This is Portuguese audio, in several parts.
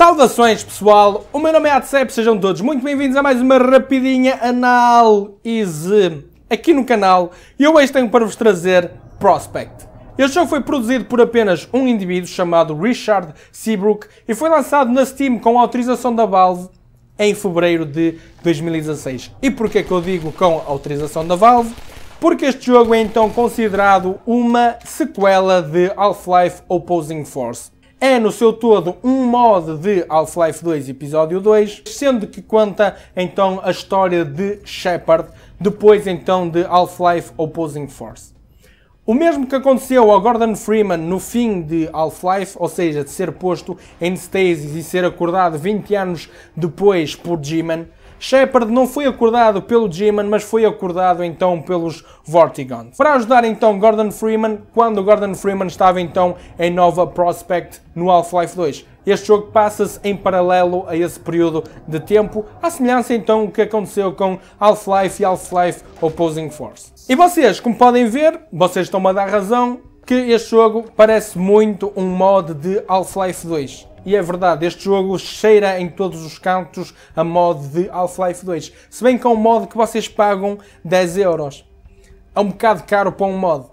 Salvações pessoal, o meu nome é Adsep, sejam todos muito bem-vindos a mais uma rapidinha análise aqui no canal e eu hoje tenho para vos trazer Prospect. Este jogo foi produzido por apenas um indivíduo chamado Richard Seabrook e foi lançado na Steam com autorização da Valve em fevereiro de 2016. E porquê que eu digo com autorização da Valve? Porque este jogo é então considerado uma sequela de Half-Life Opposing Force. É no seu todo um mod de Half-Life 2 Episódio 2, sendo que conta então a história de Shepard, depois então de Half-Life Opposing Force. O mesmo que aconteceu ao Gordon Freeman no fim de Half-Life, ou seja, de ser posto em stasis e ser acordado 20 anos depois por G-Man, Shepard não foi acordado pelo G-Man, mas foi acordado então pelos Vortigons. Para ajudar então Gordon Freeman, quando Gordon Freeman estava então em Nova Prospect no Half-Life 2. Este jogo passa-se em paralelo a esse período de tempo, à semelhança então do que aconteceu com Half-Life e Half-Life Opposing Force. E vocês, como podem ver, vocês estão-me a dar razão, que este jogo parece muito um mod de Half-Life 2. E é verdade, este jogo cheira em todos os cantos a mod de Half-Life 2. Se bem que é um mod que vocês pagam 10 euros. É um bocado caro para um mod.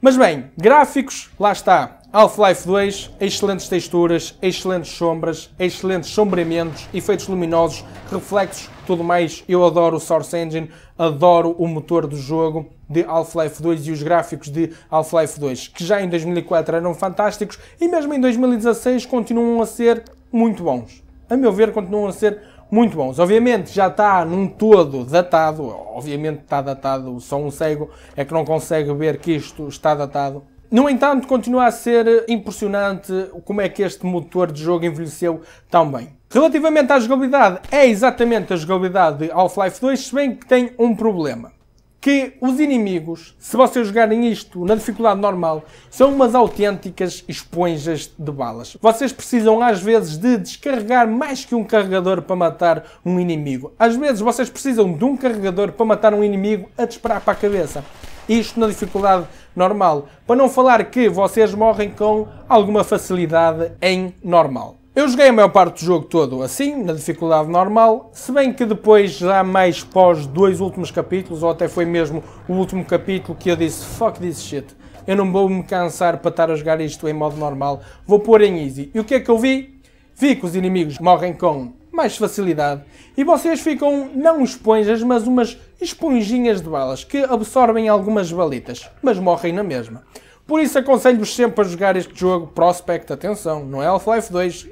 Mas bem, gráficos, lá está. Half-Life 2, excelentes texturas, excelentes sombras, excelentes sombreamentos, efeitos luminosos, reflexos, tudo mais. Eu adoro o Source Engine, adoro o motor do jogo de Half-Life 2 e os gráficos de Half-Life 2, que já em 2004 eram fantásticos e mesmo em 2016 continuam a ser muito bons. A meu ver, continuam a ser muito bons. Obviamente já está num todo datado, obviamente está datado, só um cego é que não consegue ver que isto está datado no entanto, continua a ser impressionante como é que este motor de jogo envelheceu tão bem. Relativamente à jogabilidade, é exatamente a jogabilidade de Half-Life 2, se bem que tem um problema. Que os inimigos, se vocês jogarem isto na dificuldade normal, são umas autênticas esponjas de balas. Vocês precisam às vezes de descarregar mais que um carregador para matar um inimigo. Às vezes vocês precisam de um carregador para matar um inimigo a disparar para a cabeça. Isto na dificuldade normal. Para não falar que vocês morrem com alguma facilidade em normal. Eu joguei a maior parte do jogo todo assim, na dificuldade normal, se bem que depois, já mais pós dois últimos capítulos, ou até foi mesmo o último capítulo, que eu disse fuck this shit. Eu não vou me cansar para estar a jogar isto em modo normal, vou pôr em easy. E o que é que eu vi? Vi que os inimigos morrem com mais facilidade. E vocês ficam não esponjas, mas umas esponjinhas de balas que absorvem algumas balitas, mas morrem na mesma. Por isso aconselho-vos sempre a jogar este jogo Prospect, atenção, não é Half-Life 2,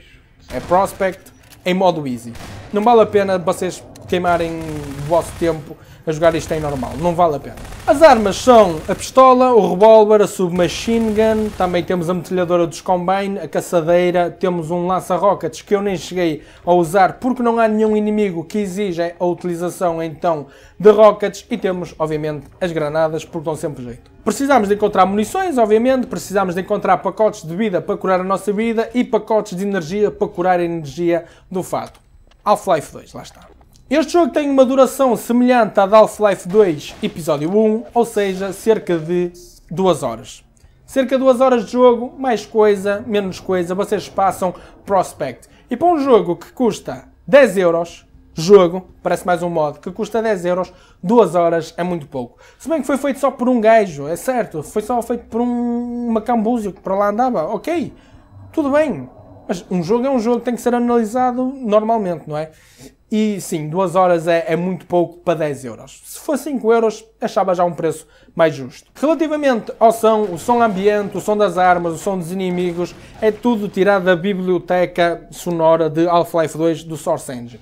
é Prospect em modo easy. Não vale a pena vocês queimarem o vosso tempo a jogar isto em normal, não vale a pena. As armas são a pistola, o revólver, a submachine gun, também temos a metralhadora dos Combine, a caçadeira, temos um lança-rockets que eu nem cheguei a usar porque não há nenhum inimigo que exija a utilização então de rockets e temos obviamente as granadas porque dão sempre jeito. Precisamos de encontrar munições, obviamente, precisamos de encontrar pacotes de vida para curar a nossa vida e pacotes de energia para curar a energia do fato. Half-Life 2, lá está. Este jogo tem uma duração semelhante à Half-Life 2 Episódio 1, ou seja, cerca de 2 horas. Cerca de 2 horas de jogo, mais coisa, menos coisa, vocês passam Prospect. E para um jogo que custa 10 euros, jogo, parece mais um mod, que custa 10 euros, 2 horas é muito pouco. Se bem que foi feito só por um gajo, é certo, foi só feito por um macambúzio que para lá andava, ok, tudo bem. Mas um jogo é um jogo, que tem que ser analisado normalmente, não é? E sim, 2 horas é, é, muito pouco para 10 euros. Se for 5 euros, achava já um preço mais justo. Relativamente ao som, o som ambiente, o som das armas, o som dos inimigos, é tudo tirado da biblioteca sonora de Half-Life 2 do Source Engine.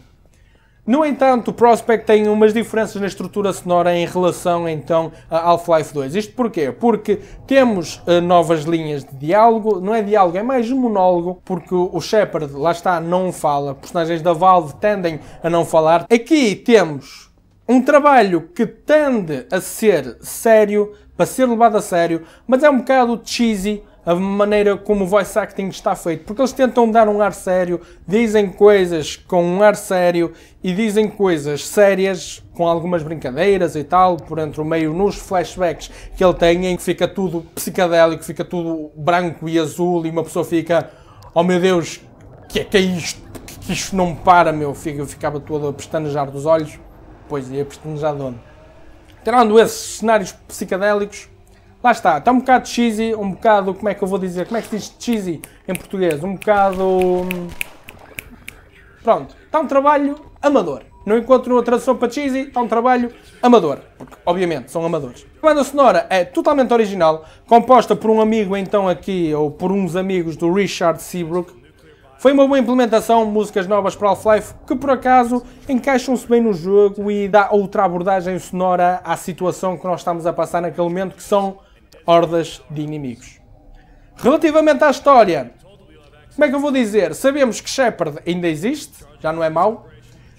No entanto, o Prospect tem umas diferenças na estrutura sonora em relação então a Half-Life 2. Isto porquê? Porque temos uh, novas linhas de diálogo, não é diálogo, é mais um monólogo, porque o Shepard, lá está, não fala. Personagens da Valve tendem a não falar. Aqui temos um trabalho que tende a ser sério, para ser levado a sério, mas é um bocado cheesy a maneira como o voice acting está feito, porque eles tentam dar um ar sério, dizem coisas com um ar sério e dizem coisas sérias com algumas brincadeiras e tal, por entre o meio nos flashbacks que ele tem, em que fica tudo psicadélico, fica tudo branco e azul e uma pessoa fica, oh meu Deus, que é que é isto? Que isto não para, meu filho. Eu ficava todo a pestanejar dos olhos, pois ia pestanejar de onde? Tirando esses cenários psicadélicos, Lá está, está um bocado cheesy, um bocado, como é que eu vou dizer, como é que se diz cheesy em português? Um bocado... Hum, pronto, está um trabalho amador. Não encontro tradução para cheesy, está um trabalho amador. Porque, obviamente, são amadores. A banda sonora é totalmente original, composta por um amigo então aqui, ou por uns amigos do Richard Seabrook, foi uma boa implementação, músicas novas para Half-Life que por acaso encaixam-se bem no jogo e dá outra abordagem sonora à situação que nós estamos a passar naquele momento, que são hordas de inimigos. Relativamente à história, como é que eu vou dizer? Sabemos que Shepard ainda existe, já não é mau.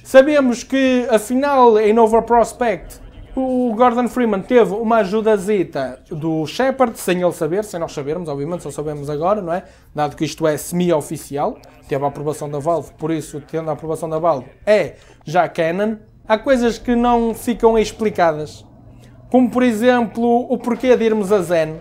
Sabemos que, afinal, em Nova Prospect, o Gordon Freeman teve uma ajudazita do Shepard, sem ele saber, sem nós sabermos, obviamente, só sabemos agora, não é? Dado que isto é semi-oficial, teve a aprovação da Valve, por isso, tendo a aprovação da Valve, é já canon. Há coisas que não ficam explicadas como por exemplo o porquê de irmos a Zen.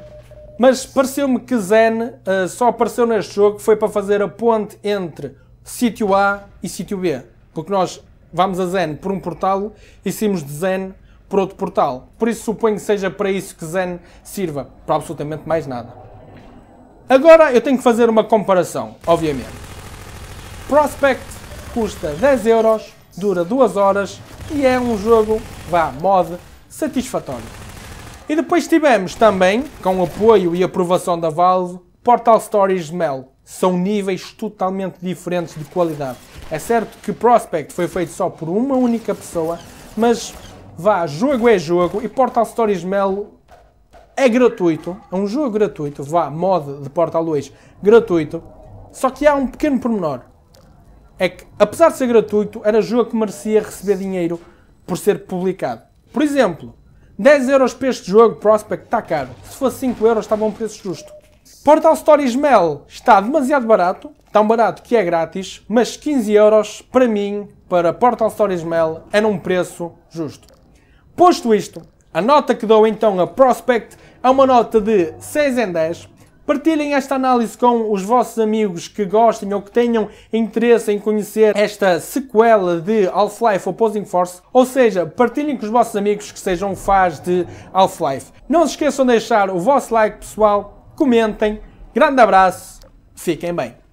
Mas pareceu-me que Zen uh, só apareceu neste jogo foi para fazer a ponte entre sítio A e sítio B. Porque nós vamos a Zen por um portal e saímos de Zen por outro portal. Por isso suponho que seja para isso que Zen sirva, para absolutamente mais nada. Agora eu tenho que fazer uma comparação, obviamente. Prospect custa 10€, euros, dura 2 horas e é um jogo, vá, mod satisfatório. E depois tivemos também, com apoio e aprovação da Valve, Portal Stories Mel. São níveis totalmente diferentes de qualidade. É certo que Prospect foi feito só por uma única pessoa, mas vá, jogo é jogo e Portal Stories Mel é gratuito, é um jogo gratuito, vá, mod de Portal 2 gratuito, só que há um pequeno pormenor. É que, apesar de ser gratuito, era jogo que merecia receber dinheiro por ser publicado. Por exemplo, 10 euros para este jogo Prospect está caro. Se fosse 5 euros estava um preço justo. Portal Stories Mel está demasiado barato, tão barato que é grátis, mas 15 euros para mim, para Portal Stories Mel, era é um preço justo. Posto isto, a nota que dou então a Prospect é uma nota de 6 em 10, Partilhem esta análise com os vossos amigos que gostem ou que tenham interesse em conhecer esta sequela de Half-Life Opposing Force, ou seja, partilhem com os vossos amigos que sejam fãs de Half-Life. Não se esqueçam de deixar o vosso like, pessoal, comentem. Grande abraço, fiquem bem.